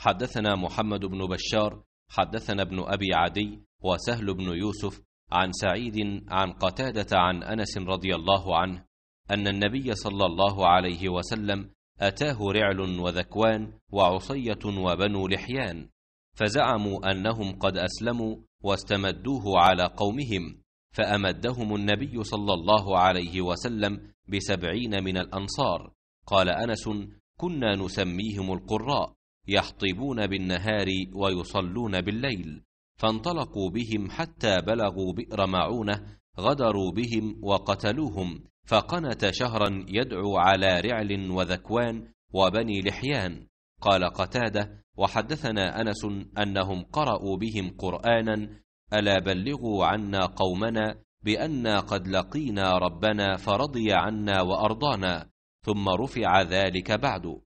حدثنا محمد بن بشار حدثنا ابن أبي عدي وسهل بن يوسف عن سعيد عن قتادة عن أنس رضي الله عنه أن النبي صلى الله عليه وسلم أتاه رعل وذكوان وعصية وبنو لحيان فزعموا أنهم قد أسلموا واستمدوه على قومهم فأمدهم النبي صلى الله عليه وسلم بسبعين من الأنصار قال أنس كنا نسميهم القراء يحطبون بالنهار ويصلون بالليل فانطلقوا بهم حتى بلغوا بئر معونه غدروا بهم وقتلوهم فقنت شهرا يدعو على رعل وذكوان وبني لحيان قال قتاده وحدثنا انس انهم قرأوا بهم قرآنا ألا بلغوا عنا قومنا بأنا قد لقينا ربنا فرضي عنا وأرضانا ثم رفع ذلك بعد